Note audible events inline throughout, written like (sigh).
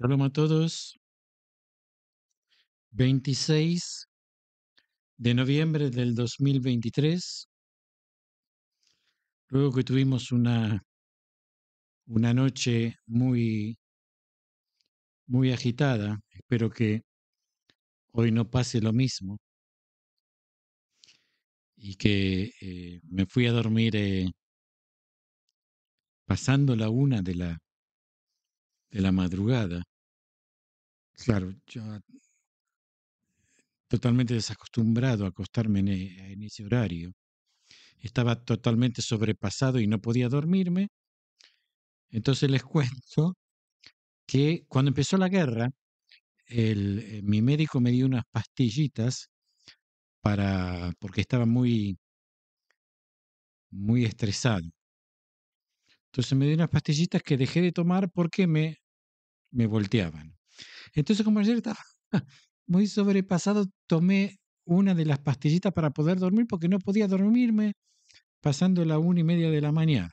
Saludos a todos. 26 de noviembre del 2023. Luego que tuvimos una, una noche muy, muy agitada, espero que hoy no pase lo mismo y que eh, me fui a dormir eh, pasando la una de la, de la madrugada. Claro, yo totalmente desacostumbrado a acostarme e, en, ese horario. Estaba totalmente sobrepasado y no podía dormirme. Entonces les (laughs) cuento que cuando empezó la guerra, el, eh, mi médico me dio unas pastillitas para porque estaba muy muy estresado. Entonces me dio unas pastillitas que dejé de tomar porque me me volteaban. Entonces, como ayer estaba (laughs) muy sobrepasado, tomé una de las pastillitas para poder dormir porque no podía dormirme pasando la una y media de la mañana.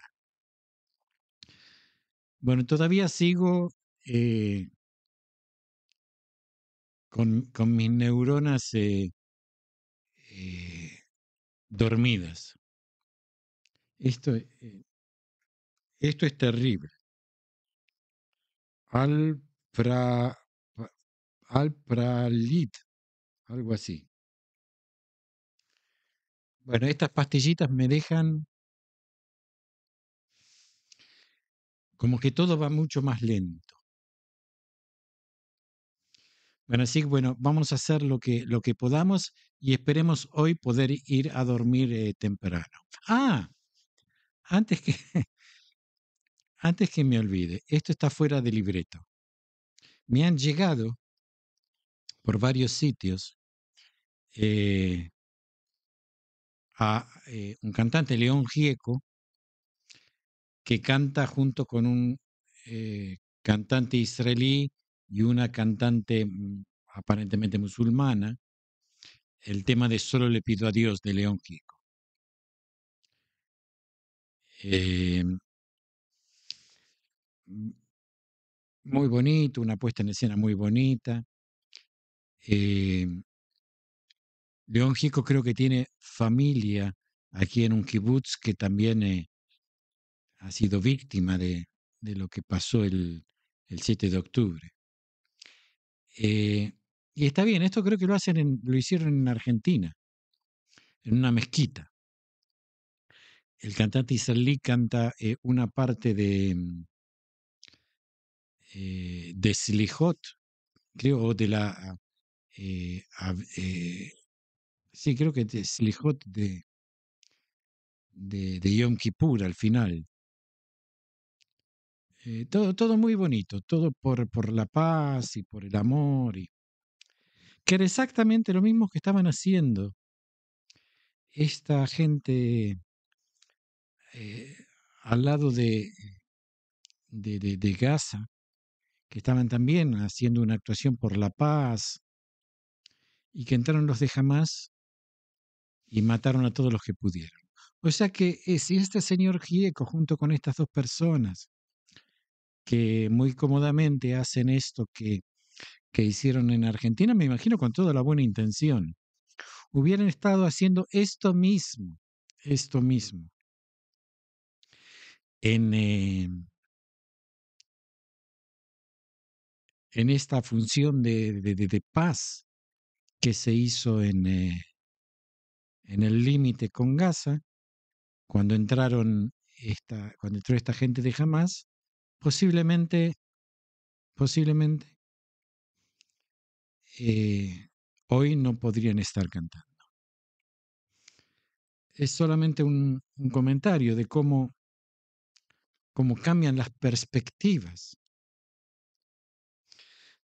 Bueno, todavía sigo eh, con, mis neuronas eh, eh, dormidas. Esto, esto es terrible. Alpra, Alpralit, algo así. Bueno, estas pastillitas me dejan como que todo va mucho más lento. Bueno, así que bueno, vamos a hacer lo que, lo que podamos y esperemos hoy poder ir a dormir eh, temprano. Ah, antes que, (laughs) antes que me olvide, esto está fuera de libreto. Me han llegado por varios sitios eh, a eh, un cantante, León Gieco, que canta junto con un eh, cantante israelí y una cantante mm, aparentemente musulmana, el tema de Solo le pido a Dios de León Gieco muy bonito, una puesta en escena muy bonita. Eh, León Gico creo que tiene familia aquí en un kibutz que también eh, ha sido víctima de, de lo que pasó el, 7 de octubre. Eh, y está bien, esto creo que lo, hacen lo hicieron en Argentina, en una mezquita. El cantante Israelí canta una parte de, mm, eh, de Slihot, creo, o de la... Eh, eh, sí, creo que de Slihot de, de, de, Yom Kippur al final. todo, todo muy bonito, todo por, por la paz y por el amor, y, que era exactamente lo mismo que estaban haciendo esta gente al lado de, de, de, Gaza, que estaban también haciendo una actuación por la paz, y que entraron los de Hamas y mataron a todos los que pudieron. O sea que si este señor Gieco, junto con estas dos personas, que muy cómodamente hacen esto que, que hicieron en Argentina, me imagino con toda la buena intención, hubieran estado haciendo esto mismo, esto mismo, en, eh, en esta función de, paz que se hizo en, eh, en el límite con Gaza, cuando entraron cuando entró esta gente de Hamas, posiblemente, posiblemente, eh, hoy no podrían estar cantando. Es solamente un, comentario de cómo, cómo cambian las perspectivas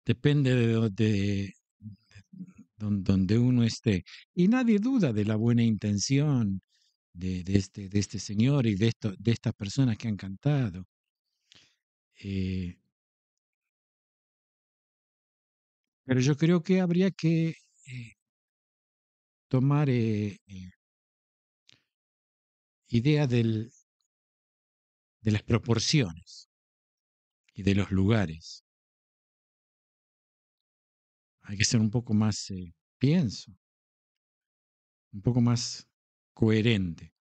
depende de, de, donde uno esté. Y nadie duda de la buena intención de, de, este, de este señor y de, esto, de estas personas que han cantado. Eh pero yo creo que habría que eh, tomar eh, idea del, de las proporciones y de los lugares hay que ser un poco más, eh, pienso, un poco más coherente.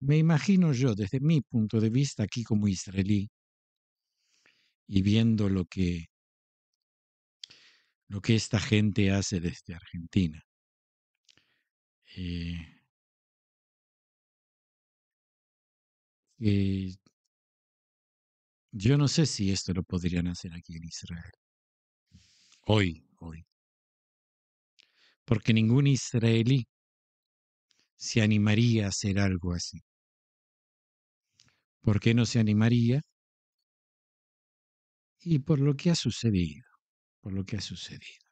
Me imagino yo, desde mi punto de vista, aquí como israelí, y viendo lo que, lo que esta gente hace desde Argentina. Eh eh, yo no sé si esto lo podrían hacer aquí en Israel. Hoy, hoy porque ningún israelí se animaría a hacer algo así. ¿Por qué no se animaría? Y por lo que ha sucedido, por lo que ha sucedido.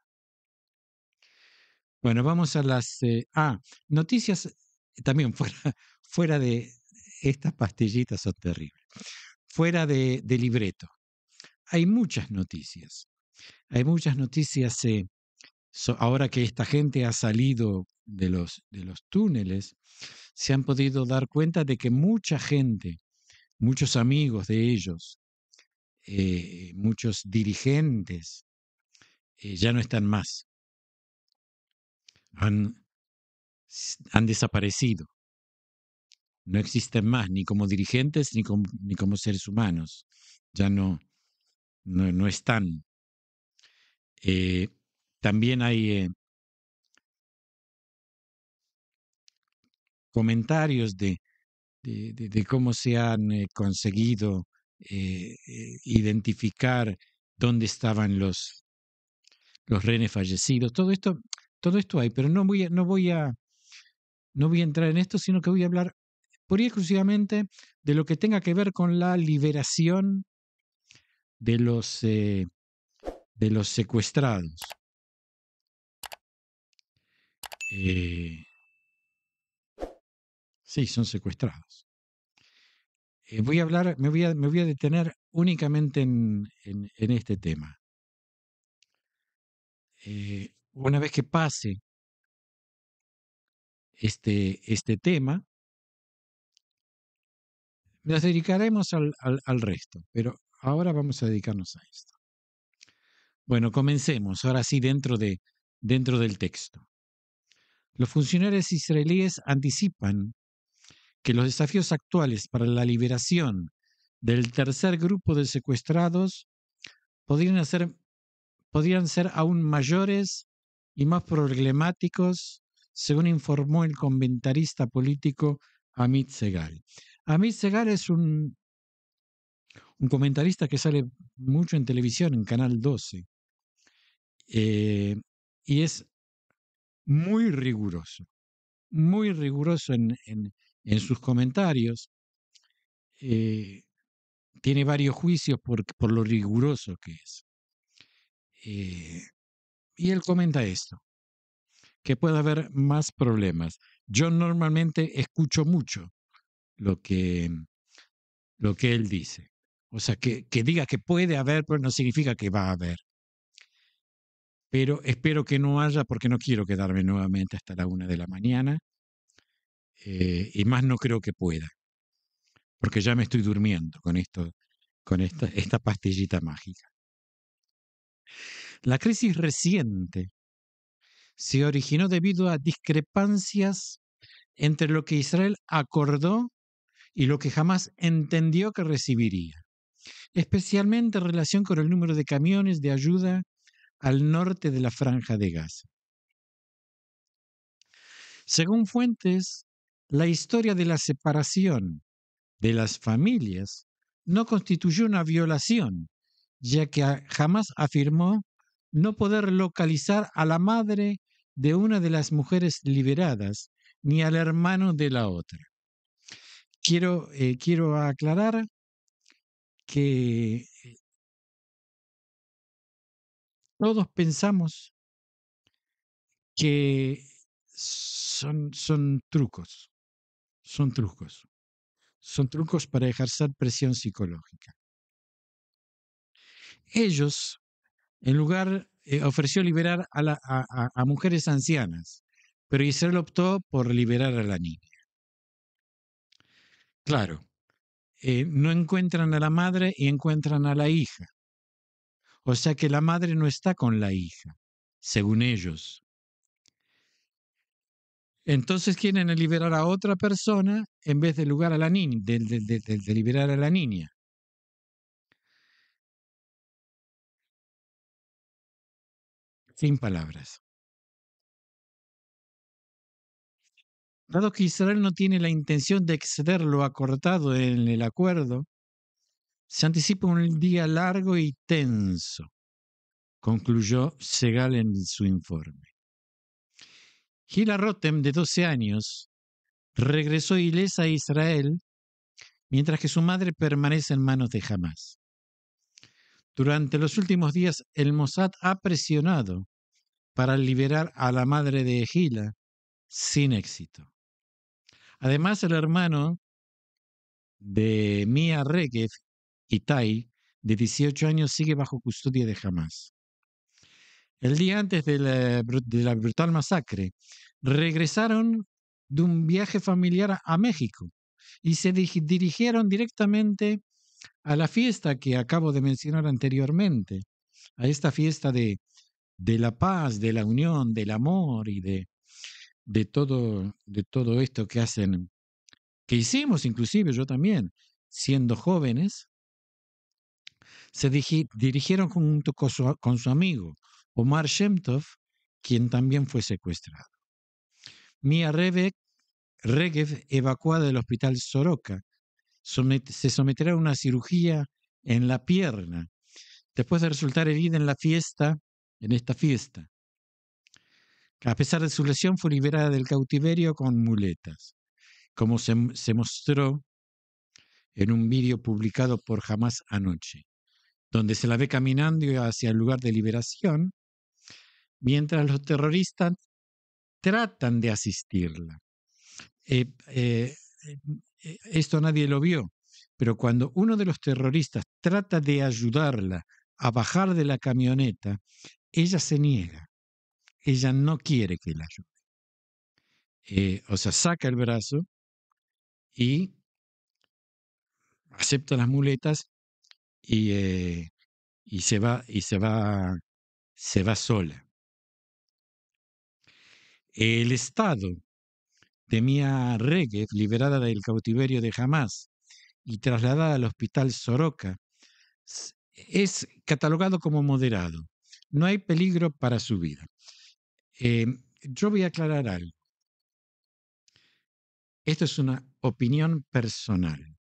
Bueno, vamos a las... Eh, ah, noticias eh, también (laughs) fuera, fuera de... Estas pastillitas son terribles. Fuera de, de libreto. Hay muchas noticias. Hay muchas noticias eh, ahora que esta gente ha salido de los, de los túneles, se han podido dar cuenta de que mucha gente, muchos amigos de ellos, eh, muchos dirigentes, eh, ya no están más. Han, han desaparecido. No existen más, ni como dirigentes, ni como, seres humanos. Ya no, no, están. Eh, también hay eh comentarios de, cómo se han eh, conseguido eh, identificar dónde estaban los, los renes fallecidos. Todo esto, todo esto hay, pero no voy, a, no, voy a, no voy a entrar en esto, sino que voy a hablar por exclusivamente de lo que tenga que ver con la liberación de los, de los secuestrados. Eh, sí, son secuestrados. Eh, voy a hablar, me voy a, detener únicamente en, este tema. Eh, una vez que pase este, este tema, nos dedicaremos al, al resto, pero ahora vamos a dedicarnos a esto. Bueno, comencemos ahora sí dentro, de, dentro del texto. Los funcionarios israelíes anticipan que los desafíos actuales para la liberación del tercer grupo de secuestrados podrían, ser aún mayores y más problemáticos, según informó el comentarista político Amit Segal. Amit Segal es un, comentarista que sale mucho en televisión, en Canal 12, eh, y es muy riguroso, muy riguroso en, sus comentarios. Eh, tiene varios juicios por, por, lo riguroso que es. Eh, y él comenta esto, que puede haber más problemas. Yo normalmente escucho mucho lo que, lo que él dice. O sea, que, que diga que puede haber, pero no significa que va a haber pero espero que no haya porque no quiero quedarme nuevamente hasta la una de la mañana eh, y más no creo que pueda, porque ya me estoy durmiendo con esto, con esta pastillita mágica. La crisis reciente se originó debido a discrepancias entre lo que Israel acordó y lo que jamás entendió que recibiría, especialmente en relación con el número de camiones de ayuda al norte de la franja de Gaza. Según fuentes, la historia de la separación de las familias no constituyó una violación, ya que jamás afirmó no poder localizar a la madre de una de las mujeres liberadas ni al hermano de la otra. Quiero, eh, quiero aclarar que todos pensamos que son, trucos, son trucos, son trucos para ejercer presión psicológica. Ellos, en lugar, eh, ofreció liberar a, mujeres ancianas, pero Israel optó por liberar a la niña. Claro, eh, no encuentran a la madre y encuentran a la hija. O sea que la madre no está con la hija, según ellos. Entonces quieren liberar a otra persona en vez de, lugar a la niña, de, liberar a la niña. Sin palabras. Dado que Israel no tiene la intención de exceder lo acordado en el acuerdo, se anticipa un día largo y tenso, concluyó Segal en su informe. Gila Rotem, de 12 años, regresó ilesa a Israel, mientras que su madre permanece en manos de Hamas. Durante los últimos días, el Mossad ha presionado para liberar a la madre de Gila sin éxito. Además, el hermano de Mia Regev Itai, de 18 años, sigue bajo custodia de jamás. El día antes de la, brutal masacre, regresaron de un viaje familiar a México y se dirigieron directamente a la fiesta que acabo de mencionar anteriormente, a esta fiesta de, de la paz, de la unión, del amor y de, todo, de todo esto que hacen, que hicimos inclusive yo también, siendo jóvenes, se dirigieron junto con su, amigo Omar Shemtov, quien también fue secuestrado. Mia Rebek, Regev, evacuada del hospital Soroka, se someterá a una cirugía en la pierna, después de resultar herida en la fiesta, en esta fiesta. A pesar de su lesión, fue liberada del cautiverio con muletas, como se, mostró en un vídeo publicado por Jamás anoche donde se la ve caminando hacia el lugar de liberación, mientras los terroristas tratan de asistirla. Eh, eh, eh, esto nadie lo vio, pero cuando uno de los terroristas trata de ayudarla a bajar de la camioneta, ella se niega. Ella no quiere que la ayude. o sea, saca el brazo y acepta las muletas eh, y, se va, y se va, se va sola. El Estado de Mía Regev, liberada del cautiverio de Hamas y trasladada al hospital Soroka, es catalogado como moderado. No hay peligro para su vida. Em, yo voy a aclarar algo. Esto es una opinión personal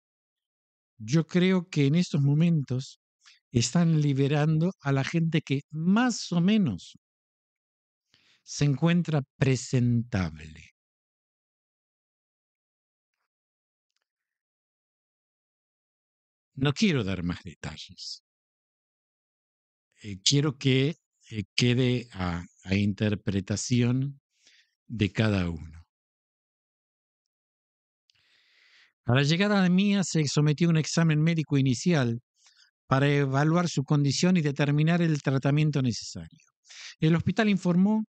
yo creo que en estos momentos están liberando a la gente que más o menos se encuentra presentable. No quiero dar más detalles. Eh, quiero que eh, quede a interpretación de cada uno. A la llegada de mía se sometió a un examen médico inicial para evaluar su condición y determinar el tratamiento necesario. El hospital informó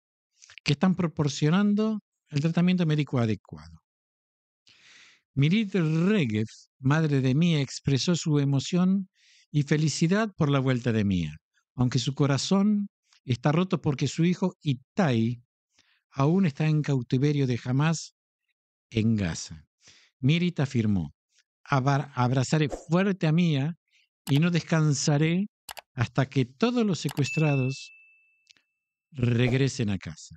que están proporcionando el tratamiento médico adecuado. Mirit Regev, madre de Mía, expresó su emoción y felicidad por la vuelta de Mía, aunque su corazón está roto porque su hijo Itai aún está en cautiverio de jamás en Gaza. Mirita afirmó, abrazaré fuerte a Mía y no descansaré hasta que todos los secuestrados regresen a casa.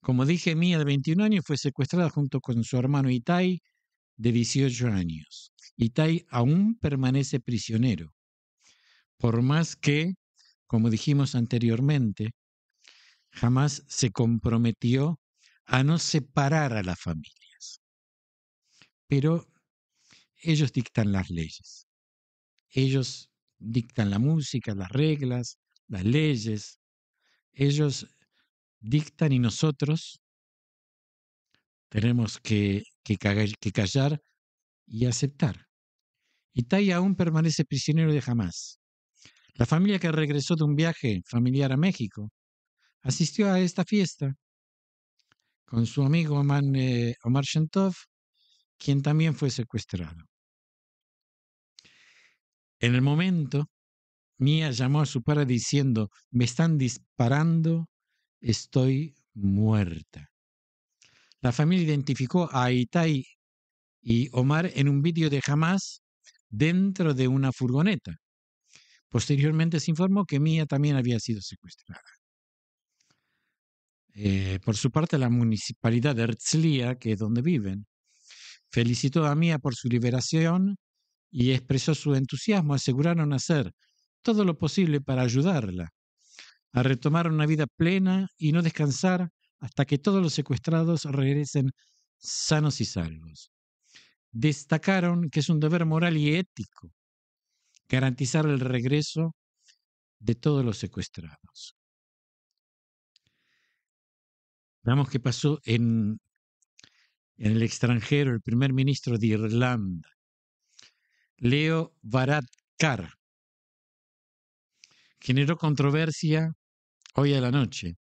Como dije, Mía de 21 años fue secuestrada junto con su hermano Itai de 18 años. Itai aún permanece prisionero, por más que, como dijimos anteriormente, jamás se comprometió a no separar a las familias. Pero ellos dictan las leyes. Ellos dictan la música, las reglas, las leyes. Ellos dictan y nosotros tenemos que, callar y aceptar. Itay aún permanece prisionero de jamás. La familia que regresó de un viaje familiar a México asistió a esta fiesta con su amigo eh, Omar Shentov, quien también fue secuestrado. En el momento, Mia llamó a su padre diciendo, me están disparando, estoy muerta. La familia identificó a Itai y Omar en un vídeo de Hamas dentro de una furgoneta. Posteriormente se informó que Mia también había sido secuestrada. Eh, por su parte, la municipalidad de Herzliya, que es donde viven. Felicitó a Mía por su liberación y expresó su entusiasmo. Aseguraron hacer todo lo posible para ayudarla a retomar una vida plena y no descansar hasta que todos los secuestrados regresen sanos y salvos. Destacaron que es un deber moral y ético garantizar el regreso de todos los secuestrados. Veamos qué pasó en, en el extranjero, el primer ministro de Irlanda, Leo Varadkar, generó controversia hoy a la noche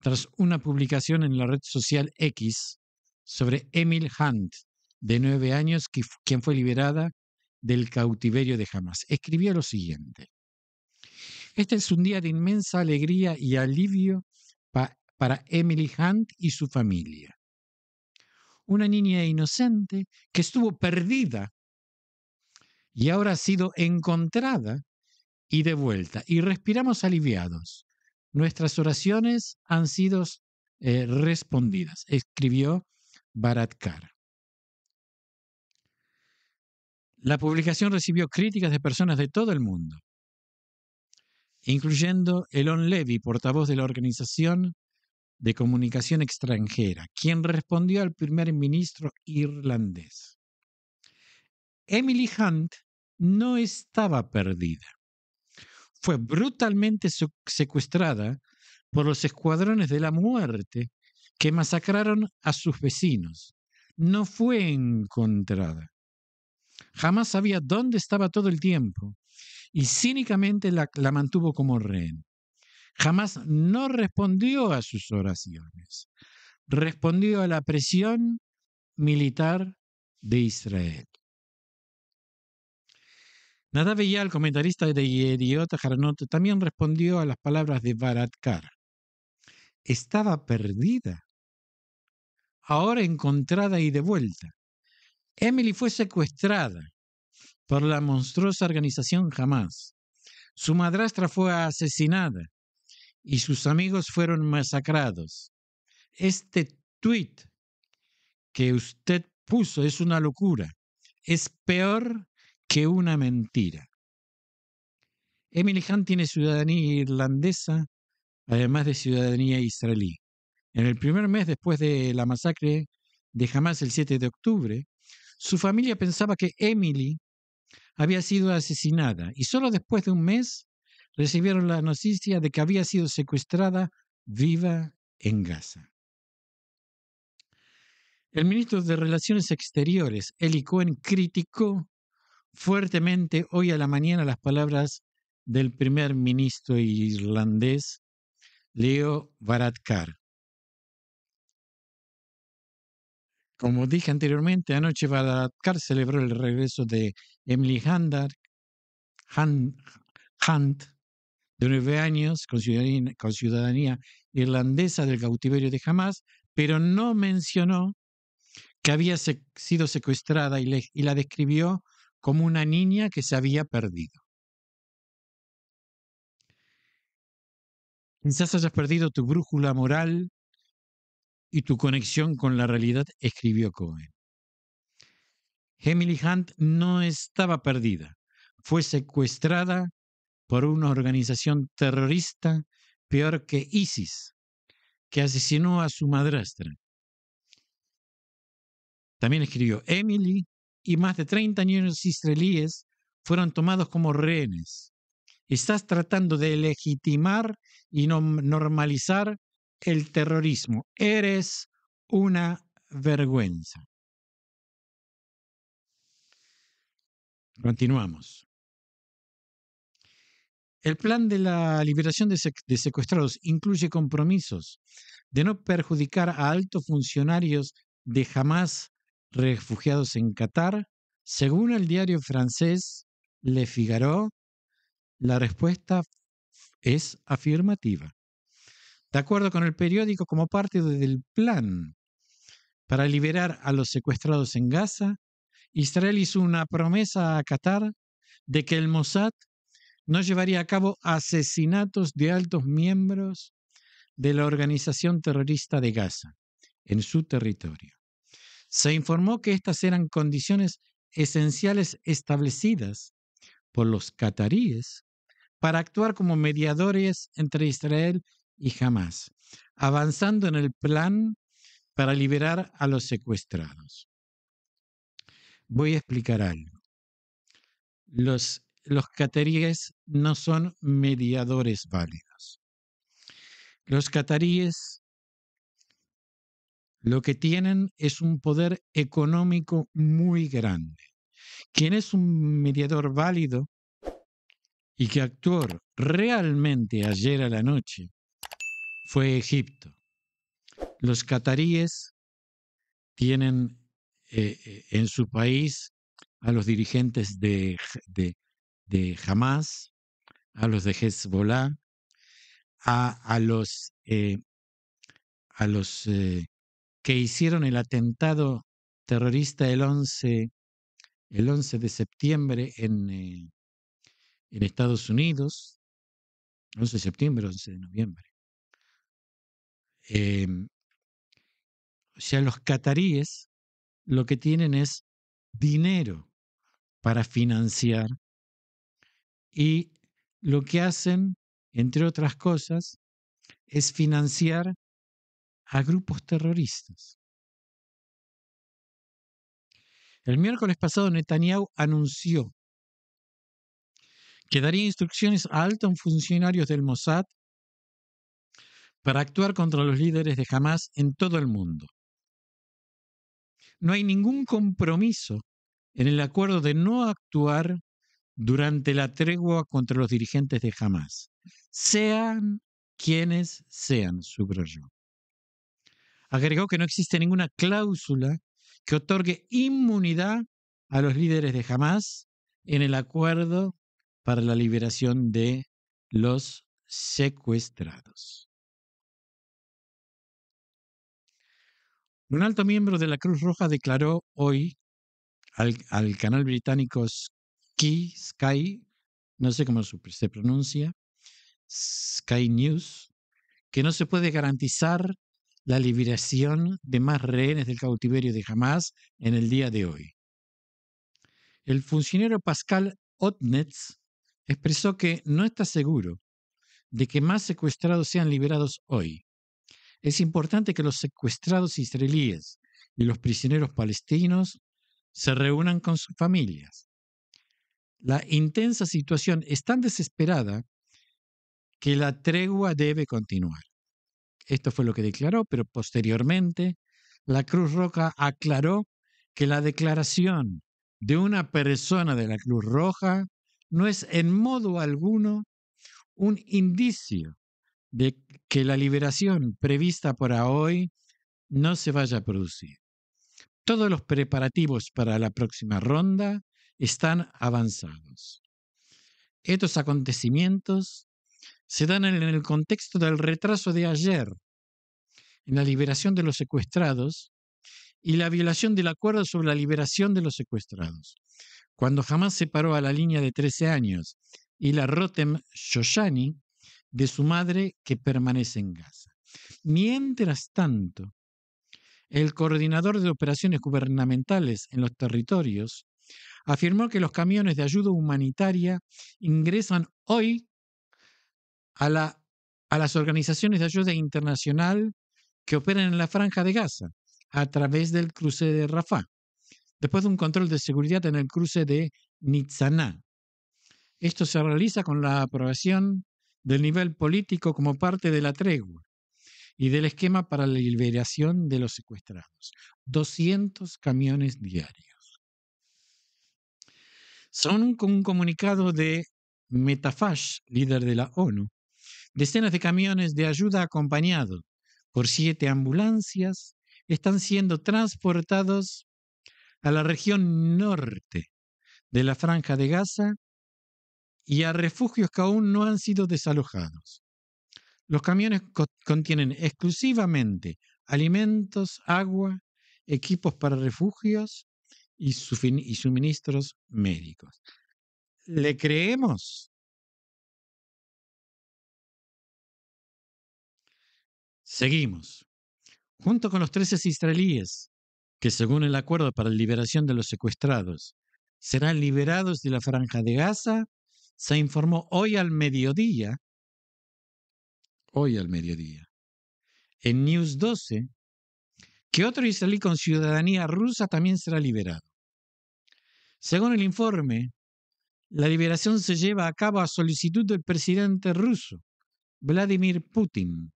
tras una publicación en la red social X sobre Emil Hunt, de nueve años, quien fue liberada del cautiverio de Hamas. Escribió lo siguiente. Este es un día de inmensa alegría y alivio para para Emily Hunt y su familia. Una niña inocente que estuvo perdida y ahora ha sido encontrada y devuelta. Y respiramos aliviados. Nuestras oraciones han sido eh, respondidas, escribió Baratkar. La publicación recibió críticas de personas de todo el mundo, incluyendo Elon Levy, portavoz de la organización de Comunicación Extranjera, quien respondió al primer ministro irlandés. Emily Hunt no estaba perdida. Fue brutalmente secuestrada por los escuadrones de la muerte que masacraron a sus vecinos. No fue encontrada. Jamás sabía dónde estaba todo el tiempo y cínicamente la, mantuvo como rehén. Jamás no respondió a sus oraciones, respondió a la presión militar de Israel. Nadav el comentarista de Yeriot Haranot, también respondió a las palabras de Baratkar. Estaba perdida, ahora encontrada y devuelta. Emily fue secuestrada por la monstruosa organización Jamás. Su madrastra fue asesinada y sus amigos fueron masacrados. Este tuit que usted puso es una locura, es peor que una mentira. Emily Hunt tiene ciudadanía irlandesa, además de ciudadanía israelí. En el primer mes después de la masacre de Hamas el 7 de octubre, su familia pensaba que Emily había sido asesinada y solo después de un mes recibieron la noticia de que había sido secuestrada viva en Gaza. El ministro de Relaciones Exteriores, Eli Cohen, criticó fuertemente hoy a la mañana las palabras del primer ministro irlandés, Leo Varadkar. Como dije anteriormente, anoche Varadkar celebró el regreso de Emily Handar, Hunt, años con ciudadanía, irlandesa del cautiverio de Hamas, pero no mencionó que había sido secuestrada y, y la describió como una niña que se había perdido. Quizás hayas perdido tu brújula moral y tu conexión con la realidad, escribió Cohen. Emily Hunt no estaba perdida, fue secuestrada por una organización terrorista peor que ISIS, que asesinó a su madrastra. También escribió Emily y más de 30 niños israelíes fueron tomados como rehenes. Estás tratando de legitimar y normalizar el terrorismo. Eres una vergüenza. Continuamos. El plan de la liberación de, secuestrados incluye compromisos de no perjudicar a altos funcionarios de jamás refugiados en Qatar. Según el diario francés Le Figaro, la respuesta es afirmativa. De acuerdo con el periódico, como parte del plan para liberar a los secuestrados en Gaza, Israel hizo una promesa a Qatar de que el Mossad no llevaría a cabo asesinatos de altos miembros de la organización terrorista de Gaza en su territorio. Se informó que estas eran condiciones esenciales establecidas por los cataríes para actuar como mediadores entre Israel y Hamas, avanzando en el plan para liberar a los secuestrados. Voy a explicar algo. Los los cataríes no son mediadores válidos. Los cataríes lo que tienen es un poder económico muy grande. Quien es un mediador válido y que actuó realmente ayer a la noche fue Egipto. Los cataríes tienen eh, eh, en su país a los dirigentes de, de, de Hamas, a los de Hezbollah, a, a los, eh, a los eh, que hicieron el atentado terrorista el 11, el de septiembre en, eh, en Estados Unidos, 11 de septiembre, 11 de noviembre. Em, o sea, los cataríes lo que tienen es dinero para financiar y lo que hacen, entre otras cosas, es financiar a grupos terroristas. El miércoles pasado Netanyahu anunció que daría instrucciones a altos funcionarios del Mossad para actuar contra los líderes de Hamas en todo el mundo. No hay ningún compromiso en el acuerdo de no actuar durante la tregua contra los dirigentes de Hamas, sean quienes sean, subrayó. Agregó que no existe ninguna cláusula que otorgue inmunidad a los líderes de Hamas en el acuerdo para la liberación de los secuestrados. Un alto miembro de la Cruz Roja declaró hoy al, al canal británico Sky, Sky, no sé cómo se pronuncia, Sky News, que no se puede garantizar la liberación de más rehenes del cautiverio de Hamas en el día de hoy. El funcionario Pascal Otnetz expresó que no está seguro de que más secuestrados sean liberados hoy. Es importante que los secuestrados israelíes y los prisioneros palestinos se reúnan con sus familias, la intensa situación es tan desesperada que la tregua debe continuar. Esto fue lo que declaró, pero posteriormente la Cruz Roja aclaró que la declaración de una persona de la Cruz Roja no es en modo alguno un indicio de que la liberación prevista para hoy no se vaya a producir. Todos los preparativos para la próxima ronda están avanzados. Estos acontecimientos se dan en el contexto del retraso de ayer, en la liberación de los secuestrados y la violación del acuerdo sobre la liberación de los secuestrados, cuando jamás separó a la línea de 13 años y la Rotem Shoshani de su madre que permanece en Gaza. Mientras tanto, el coordinador de operaciones gubernamentales en los territorios, afirmó que los camiones de ayuda humanitaria ingresan hoy a, las organizaciones de ayuda internacional que operan en la franja de Gaza a través del cruce de Rafah, después de un control de seguridad en el cruce de Nitzaná. Esto se realiza con la aprobación del nivel político como parte de la tregua y del esquema para la liberación de los secuestrados. 200 camiones diarios. Son con un comunicado de Metafash, líder de la ONU. Decenas de camiones de ayuda acompañados por siete ambulancias están siendo transportados a la región norte de la franja de Gaza y a refugios que aún no han sido desalojados. Los camiones contienen exclusivamente alimentos, agua, equipos para refugios y, suministros médicos. ¿Le creemos? Seguimos. Junto con los trece israelíes, que según el acuerdo para la liberación de los secuestrados, serán liberados de la franja de Gaza, se informó hoy al mediodía, hoy al mediodía, en News 12, que otro israelí con ciudadanía rusa también será liberado. Según el informe, la liberación se lleva a cabo a solicitud del presidente ruso, Vladimir Putin,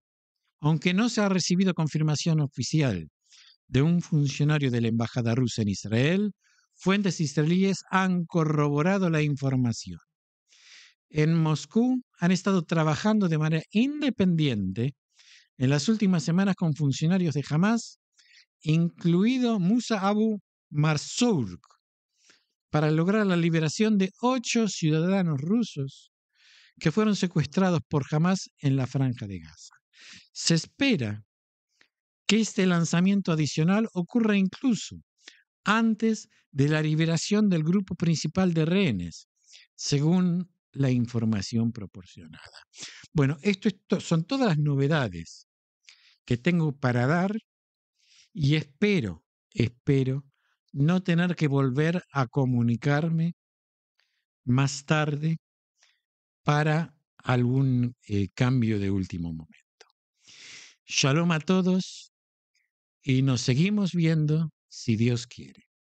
aunque no se ha recibido confirmación oficial de un funcionario de la Embajada rusa en Israel, fuentes israelíes han corroborado la información. En Moscú han estado trabajando de manera independiente en las últimas semanas con funcionarios de Hamas, incluido Musa Abu Marzouk, para lograr la liberación de ocho ciudadanos rusos que fueron secuestrados por Hamas en la franja de Gaza. Se espera que este lanzamiento adicional ocurra incluso antes de la liberación del grupo principal de rehenes, según la información proporcionada. Bueno, esto son todas las novedades que tengo para dar y espero, espero no tener que volver a comunicarme más tarde para algún eh, cambio de último momento. Shalom a todos y nos seguimos viendo si Dios quiere.